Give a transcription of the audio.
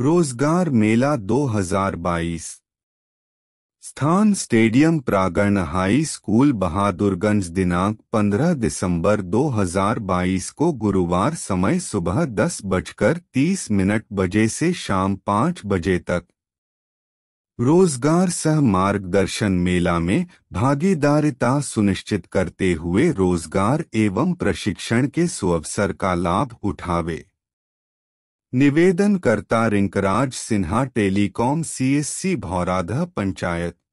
रोजगार मेला 2022 स्थान स्टेडियम प्रागण हाई स्कूल बहादुरगंज दिनांक 15 दिसंबर 2022 को गुरुवार समय सुबह दस बजकर तीस मिनट बजे से शाम पाँच बजे तक रोजगार सह मार्गदर्शन मेला में भागीदारिता सुनिश्चित करते हुए रोजगार एवं प्रशिक्षण के सुअवसर का लाभ उठावे करता रिंकराज सिन्हा टेलीकॉम सीएससी भौराधा पंचायत